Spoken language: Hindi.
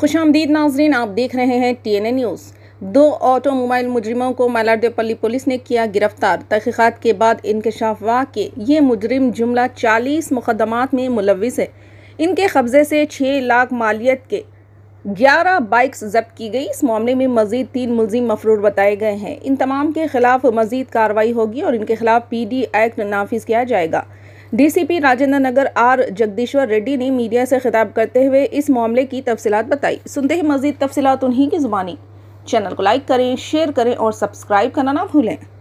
खुश आमदीद नाजरीन आप देख रहे हैं टी एन ए न्यूज़ दो ऑटोमोबाइल मुजरिमों को मलारदेपल्ली पुलिस ने किया गिरफ्तार तहकीक़ात के बाद इनकशाफ वाह के ये मुजरिम जुमला चालीस मुकदमात में मुलविस है इनके कब्ज़े से छः लाख मालियत के ग्यारह बाइक्स जब्त की गई इस मामले में मजीद तीन मुलजिम मफरूर बताए गए हैं इन तमाम के खिलाफ मजीद कार्रवाई होगी और इनके खिलाफ पी डी एक्ट नाफिज किया जाएगा डीसीपी राजेंद्र नगर आर जगदीश्वर रेड्डी ने मीडिया से खिताब करते हुए इस मामले की तफसीत बताई सुनते ही मजीद तफसीत उन्हीं की जुबानी चैनल को लाइक करें शेयर करें और सब्सक्राइब करना ना भूलें